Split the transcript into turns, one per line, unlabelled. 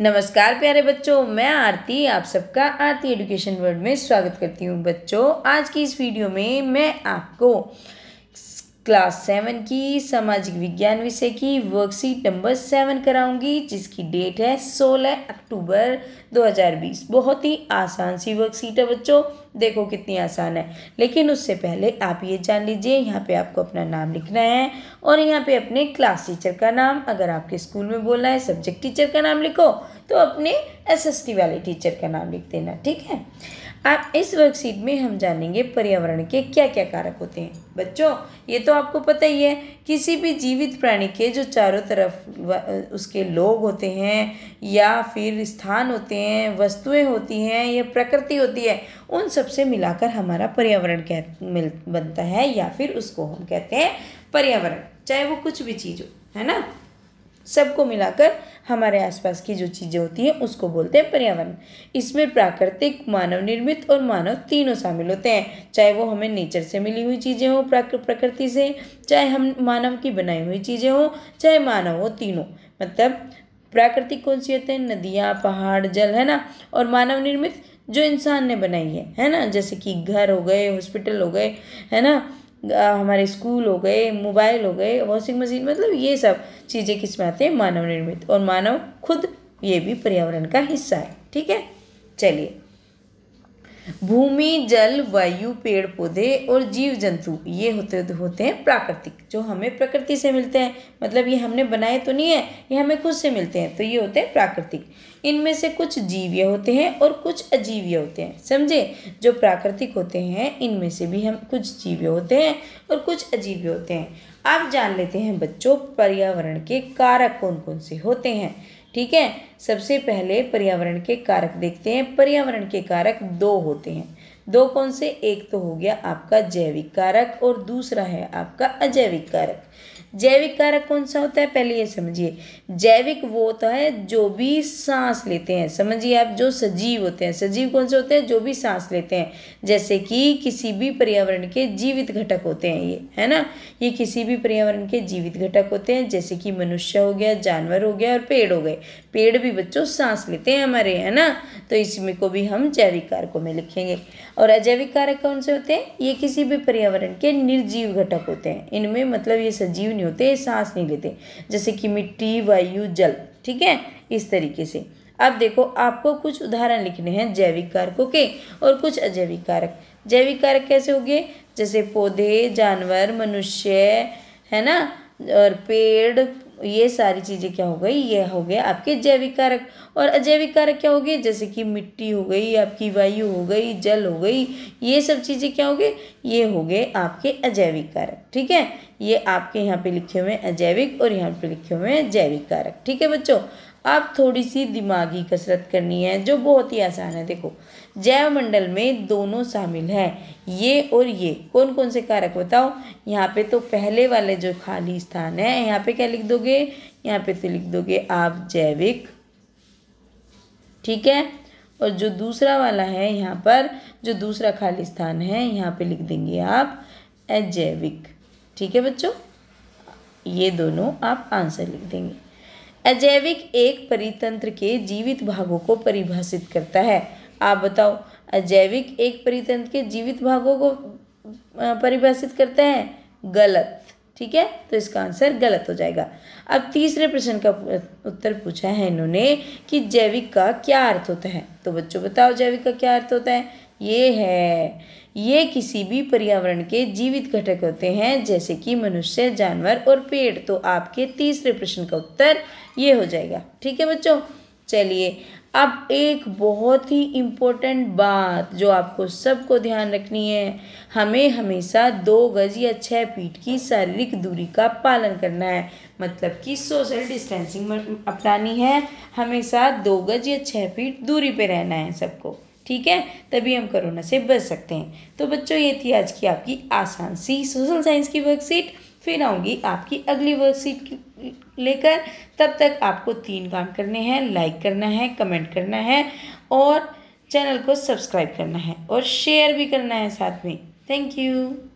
नमस्कार प्यारे बच्चों मैं आरती आप सबका आरती एजुकेशन वर्ल्ड में स्वागत करती हूँ बच्चों आज की इस वीडियो में मैं आपको क्लास सेवन की सामाजिक विज्ञान विषय की वर्कशीट नंबर सेवन कराऊंगी जिसकी डेट है सोलह अक्टूबर दो हज़ार बीस बहुत ही आसान सी वर्कशीट है बच्चों देखो कितनी आसान है लेकिन उससे पहले आप ये जान लीजिए यहाँ पे आपको अपना नाम लिखना है और यहाँ पे अपने क्लास टीचर का नाम अगर आपके स्कूल में बोलना है सब्जेक्ट टीचर का नाम लिखो तो अपने एस वाले टीचर का नाम लिख देना ठीक है आप इस वर्कशीट में हम जानेंगे पर्यावरण के क्या क्या कारक होते हैं बच्चों ये तो आपको पता ही है किसी भी जीवित प्राणी के जो चारों तरफ उसके लोग होते हैं या फिर स्थान होते हैं वस्तुएं होती हैं या प्रकृति होती है उन सब से मिलाकर हमारा पर्यावरण कह मिल बनता है या फिर उसको हम कहते हैं पर्यावरण चाहे वो कुछ भी चीज़ हो है ना सबको मिलाकर हमारे आसपास की जो चीज़ें होती हैं उसको बोलते हैं पर्यावरण इसमें प्राकृतिक मानव निर्मित और मानव तीनों शामिल होते हैं चाहे वो हमें नेचर से मिली हुई चीज़ें हों प्रकृति से चाहे हम मानव की बनाई हुई चीज़ें हों चाहे मानव हो तीनों मतलब प्राकृतिक कौन सी होते हैं नदियाँ पहाड़ जल है ना और मानव निर्मित जो इंसान ने बनाई है है ना जैसे कि घर हो गए हॉस्पिटल हो गए है ना हमारे स्कूल हो गए मोबाइल हो गए वॉशिंग मशीन मतलब ये सब चीज़ें किस में आते हैं मानव निर्मित और मानव खुद ये भी पर्यावरण का हिस्सा है ठीक है चलिए भूमि जल वायु पेड़ पौधे और जीव जंतु ये होते होते हैं प्राकृतिक जो हमें प्रकृति से मिलते हैं मतलब ये हमने बनाए तो नहीं है ये हमें खुद से मिलते हैं तो ये होते हैं प्राकृतिक इनमें से कुछ जीव्य होते हैं और कुछ अजीव्य होते हैं समझे जो प्राकृतिक होते हैं इनमें से भी हम कुछ जीव्य होते हैं और कुछ अजीव्य होते हैं अब जान लेते हैं बच्चों पर्यावरण के कारक कौन कौन से होते हैं ठीक है सबसे पहले पर्यावरण के कारक देखते हैं पर्यावरण के कारक दो होते हैं दो कौन से एक तो हो गया आपका जैविक कारक और दूसरा है आपका अजैविक कारक जैविक कारक कौन सा होता है पहले ये समझिए जैविक वो होता है जो भी सांस लेते हैं समझिए आप जो सजीव होते हैं सजीव कौन से होते हैं जो भी सांस लेते हैं जैसे कि किसी भी पर्यावरण के जीवित घटक होते हैं ये है ना ये किसी भी पर्यावरण के जीवित घटक होते हैं जैसे कि मनुष्य हो गया जानवर हो गया और पेड़ हो गए पेड़ भी बच्चों सांस लेते हैं हमारे है ना तो इसमें को भी हम जैविक कारकों में लिखेंगे और अजैविक कारक कौन से होते हैं ये किसी भी पर्यावरण के निर्जीव घटक होते हैं इनमें मतलब ये सजीव नहीं होते ये सांस नहीं लेते जैसे कि मिट्टी वायु जल ठीक है इस तरीके से अब देखो आपको कुछ उदाहरण लिखने हैं जैविक कारकों के और कुछ अजैविक कारक जैविक कारक कैसे हो गए जैसे पौधे जानवर मनुष्य है ना और पेड़ ये सारी चीज़ें क्या हो गई ये हो गया आपके जैविक कारक और अजैविक कारक क्या हो गए जैसे कि मिट्टी हो गई आपकी वायु हो गई जल हो गई ये सब चीज़ें क्या हो गए ये हो गए आपके अजैविक कारक ठीक है ये आपके यहाँ पे लिखे हुए हैं अजैविक और यहाँ पे लिखे हुए हैं जैविक कारक ठीक है बच्चों आप थोड़ी सी दिमागी कसरत करनी है जो बहुत ही आसान है देखो जैव मंडल में दोनों शामिल हैं ये और ये कौन कौन से कारक बताओ यहाँ पे तो पहले वाले जो खाली स्थान है यहाँ पे क्या लिख दो दोगे यहाँ पे तो लिख दोगे आप जैविक ठीक है और जो दूसरा वाला है यहाँ पर जो दूसरा खाली स्थान है यहाँ पे लिख देंगे आप अजैविक ठीक है बच्चों ये दोनों आप आंसर लिख देंगे अजैविक एक परितंत्र के जीवित भागों को परिभाषित करता है आप बताओ अजैविक एक परितंत्र के जीवित भागों को परिभाषित करता है गलत ठीक है तो इसका आंसर गलत हो जाएगा अब तीसरे प्रश्न का उत्तर पूछा है इन्होंने कि जैविक का क्या अर्थ होता है तो बच्चों बताओ जैविक का क्या अर्थ होता है ये है ये किसी भी पर्यावरण के जीवित घटक होते हैं जैसे कि मनुष्य जानवर और पेड़ तो आपके तीसरे प्रश्न का उत्तर ये हो जाएगा ठीक है बच्चों चलिए अब एक बहुत ही इम्पोर्टेंट बात जो आपको सबको ध्यान रखनी है हमें हमेशा दो गज या छः फीट की शारीरिक दूरी का पालन करना है मतलब कि सोशल डिस्टेंसिंग अपनानी है हमेशा दो गज या छः फीट दूरी पे रहना है सबको ठीक है तभी हम कोरोना से बच सकते हैं तो बच्चों ये थी आज की आपकी आसान सी सोशल साइंस की वर्कशीट फिर आऊँगी आपकी अगली वर्कशीट लेकर तब तक आपको तीन काम करने हैं लाइक करना है कमेंट करना है और चैनल को सब्सक्राइब करना है और शेयर भी करना है साथ में थैंक यू